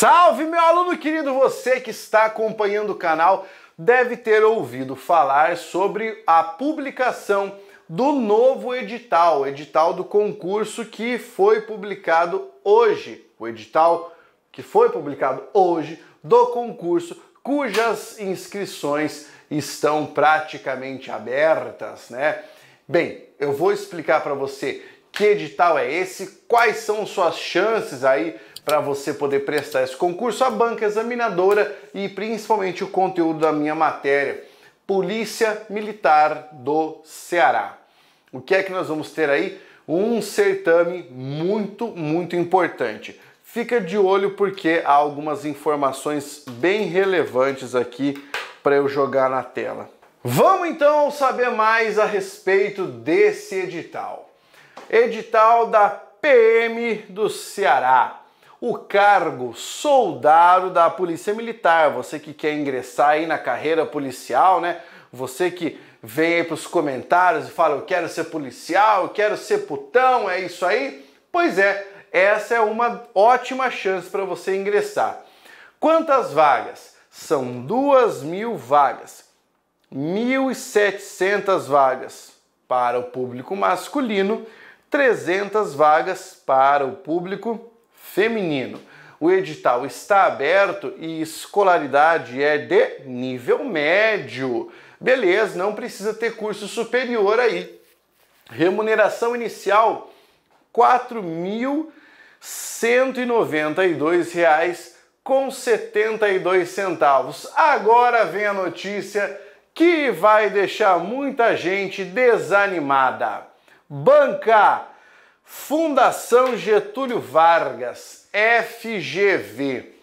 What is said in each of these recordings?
Salve, meu aluno querido! Você que está acompanhando o canal deve ter ouvido falar sobre a publicação do novo edital, o edital do concurso que foi publicado hoje. O edital que foi publicado hoje do concurso cujas inscrições estão praticamente abertas, né? Bem, eu vou explicar para você que edital é esse, quais são suas chances aí para você poder prestar esse concurso, a banca examinadora e principalmente o conteúdo da minha matéria, Polícia Militar do Ceará. O que é que nós vamos ter aí? Um certame muito, muito importante. Fica de olho porque há algumas informações bem relevantes aqui para eu jogar na tela. Vamos então saber mais a respeito desse edital. Edital da PM do Ceará o cargo soldado da Polícia Militar. Você que quer ingressar aí na carreira policial, né? Você que vem aí para os comentários e fala: Eu quero ser policial, eu quero ser putão, é isso aí? Pois é, essa é uma ótima chance para você ingressar. Quantas vagas? São duas mil vagas, 1.700 vagas para o público masculino, 300 vagas para o público feminino. O edital está aberto e escolaridade é de nível médio. Beleza, não precisa ter curso superior aí. Remuneração inicial R$ reais com 72 centavos. Agora vem a notícia que vai deixar muita gente desanimada. Banca Fundação Getúlio Vargas, FGV.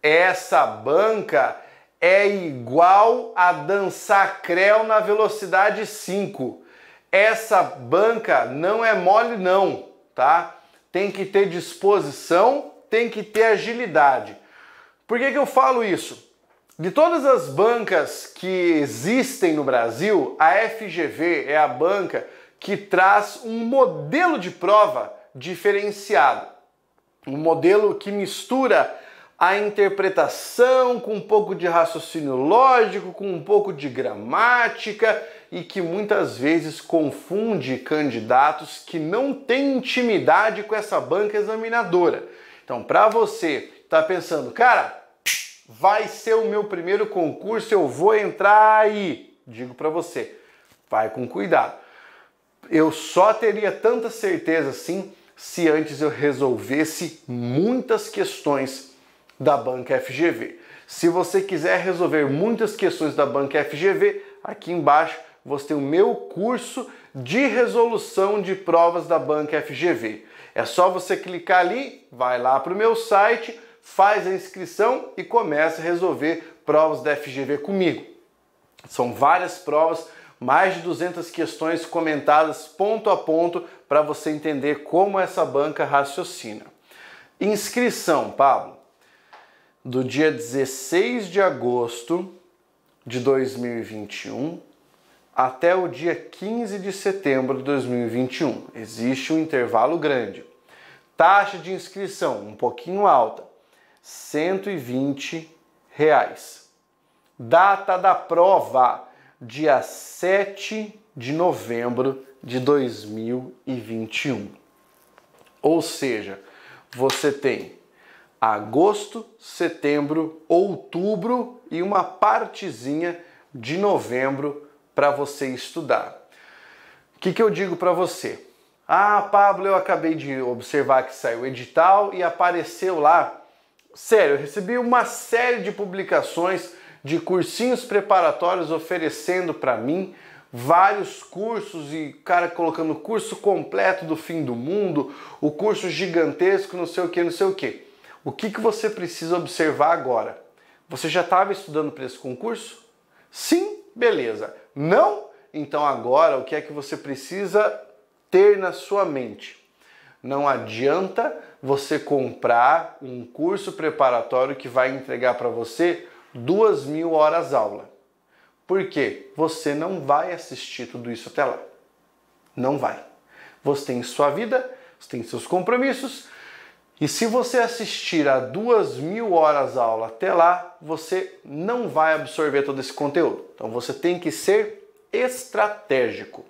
Essa banca é igual a dançar creu na velocidade 5. Essa banca não é mole não, tá? Tem que ter disposição, tem que ter agilidade. Por que, que eu falo isso? De todas as bancas que existem no Brasil, a FGV é a banca que traz um modelo de prova diferenciado. Um modelo que mistura a interpretação com um pouco de raciocínio lógico, com um pouco de gramática e que muitas vezes confunde candidatos que não têm intimidade com essa banca examinadora. Então, para você tá pensando, cara, vai ser o meu primeiro concurso, eu vou entrar aí, digo para você, vai com cuidado eu só teria tanta certeza assim se antes eu resolvesse muitas questões da banca FGV. Se você quiser resolver muitas questões da banca FGV, aqui embaixo você tem o meu curso de resolução de provas da banca FGV. É só você clicar ali, vai lá para o meu site, faz a inscrição e começa a resolver provas da FGV comigo. São várias provas mais de 200 questões comentadas ponto a ponto para você entender como essa banca raciocina. Inscrição, Pablo, do dia 16 de agosto de 2021 até o dia 15 de setembro de 2021. Existe um intervalo grande. Taxa de inscrição um pouquinho alta, 120 reais. Data da prova, dia 7 de novembro de 2021. Ou seja, você tem agosto, setembro, outubro e uma partezinha de novembro para você estudar. O que, que eu digo para você? Ah, Pablo, eu acabei de observar que saiu o edital e apareceu lá. Sério, eu recebi uma série de publicações de cursinhos preparatórios oferecendo para mim vários cursos e cara colocando o curso completo do fim do mundo, o curso gigantesco, não sei o que, não sei o que. O que, que você precisa observar agora? Você já estava estudando para esse concurso? Sim, beleza. Não? Então agora o que é que você precisa ter na sua mente? Não adianta você comprar um curso preparatório que vai entregar para você duas mil horas aula. Porque você não vai assistir tudo isso até lá. Não vai. Você tem sua vida, você tem seus compromissos, e se você assistir a duas mil horas aula até lá, você não vai absorver todo esse conteúdo. Então você tem que ser estratégico.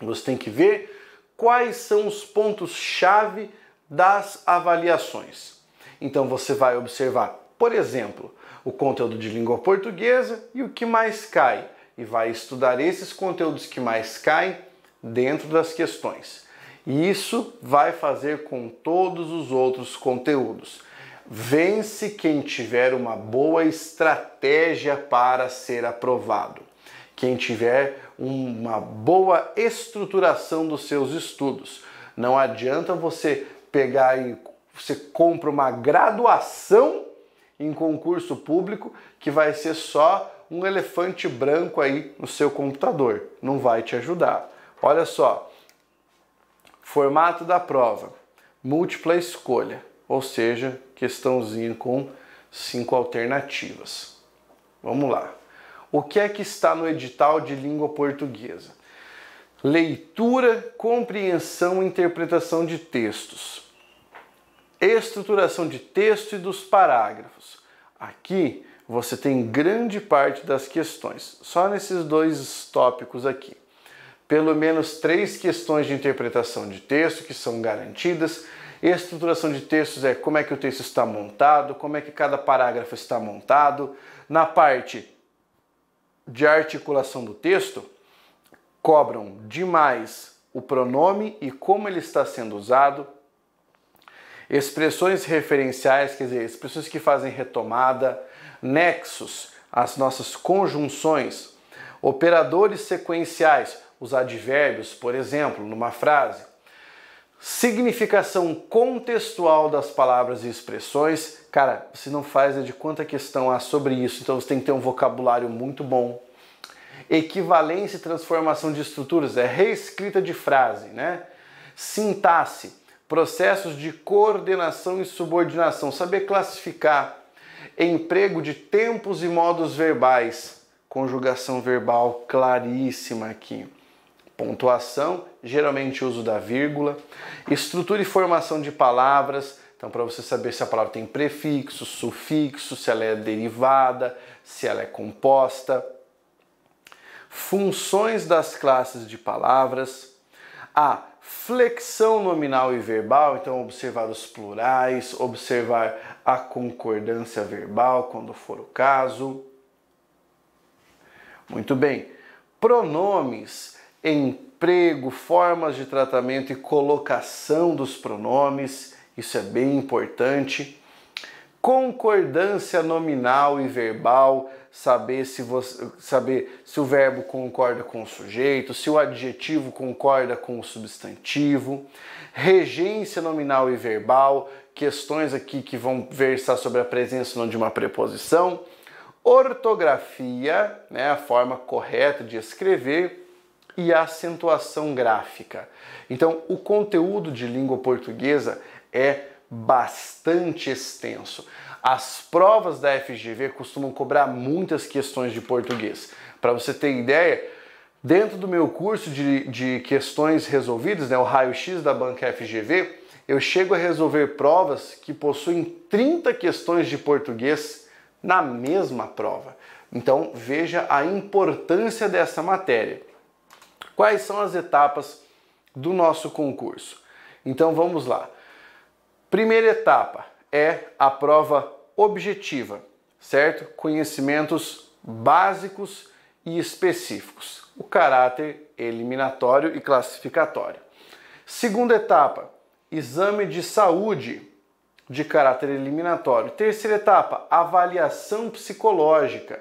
Você tem que ver quais são os pontos-chave das avaliações. Então você vai observar por exemplo, o conteúdo de língua portuguesa e o que mais cai, e vai estudar esses conteúdos que mais caem dentro das questões. E isso vai fazer com todos os outros conteúdos. Vence quem tiver uma boa estratégia para ser aprovado. Quem tiver uma boa estruturação dos seus estudos. Não adianta você pegar e você compra uma graduação em concurso público que vai ser só um elefante branco aí no seu computador. Não vai te ajudar. Olha só, formato da prova, múltipla escolha, ou seja, questãozinha com cinco alternativas. Vamos lá. O que é que está no edital de língua portuguesa? Leitura, compreensão e interpretação de textos estruturação de texto e dos parágrafos. Aqui você tem grande parte das questões, só nesses dois tópicos aqui. Pelo menos três questões de interpretação de texto que são garantidas. Estruturação de textos é como é que o texto está montado, como é que cada parágrafo está montado. Na parte de articulação do texto, cobram demais o pronome e como ele está sendo usado, expressões referenciais, quer dizer, expressões que fazem retomada, nexos, as nossas conjunções, operadores sequenciais, os advérbios, por exemplo, numa frase, significação contextual das palavras e expressões. Cara, você não faz de quanta questão há sobre isso, então você tem que ter um vocabulário muito bom. Equivalência e transformação de estruturas é reescrita de frase, né? Sintaxe, processos de coordenação e subordinação, saber classificar, emprego de tempos e modos verbais, conjugação verbal claríssima aqui, pontuação, geralmente uso da vírgula, estrutura e formação de palavras, então para você saber se a palavra tem prefixo, sufixo, se ela é derivada, se ela é composta, funções das classes de palavras, a ah, Flexão nominal e verbal, então observar os plurais, observar a concordância verbal quando for o caso. Muito bem. Pronomes, emprego, formas de tratamento e colocação dos pronomes, isso é bem importante concordância nominal e verbal, saber se, você, saber se o verbo concorda com o sujeito, se o adjetivo concorda com o substantivo, regência nominal e verbal, questões aqui que vão versar sobre a presença ou não de uma preposição, ortografia, né, a forma correta de escrever, e a acentuação gráfica. Então, o conteúdo de língua portuguesa é bastante extenso. As provas da FGV costumam cobrar muitas questões de português. Para você ter ideia, dentro do meu curso de, de questões resolvidas, né, o raio-x da banca FGV, eu chego a resolver provas que possuem 30 questões de português na mesma prova. Então veja a importância dessa matéria. Quais são as etapas do nosso concurso? Então vamos lá. Primeira etapa é a prova objetiva, certo? Conhecimentos básicos e específicos. O caráter eliminatório e classificatório. Segunda etapa, exame de saúde de caráter eliminatório. Terceira etapa, avaliação psicológica.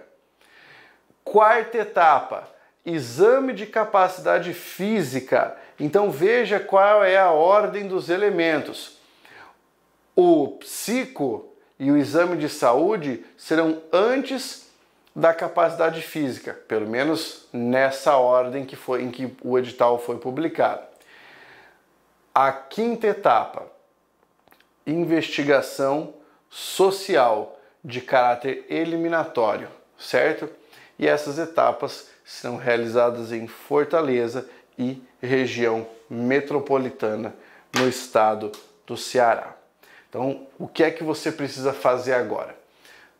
Quarta etapa, exame de capacidade física. Então veja qual é a ordem dos elementos o psico e o exame de saúde serão antes da capacidade física, pelo menos nessa ordem que foi em que o edital foi publicado. A quinta etapa, investigação social de caráter eliminatório, certo? E essas etapas serão realizadas em Fortaleza e região metropolitana no estado do Ceará. Então, o que é que você precisa fazer agora?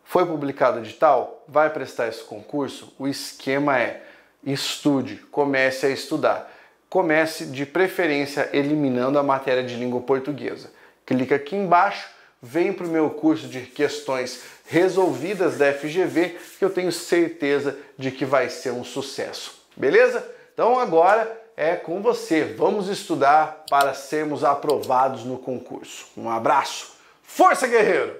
Foi publicado edital? Vai prestar esse concurso? O esquema é estude, comece a estudar. Comece de preferência eliminando a matéria de língua portuguesa. Clica aqui embaixo, vem para o meu curso de questões resolvidas da FGV, que eu tenho certeza de que vai ser um sucesso. Beleza? Então agora é com você. Vamos estudar para sermos aprovados no concurso. Um abraço. Força, guerreiro!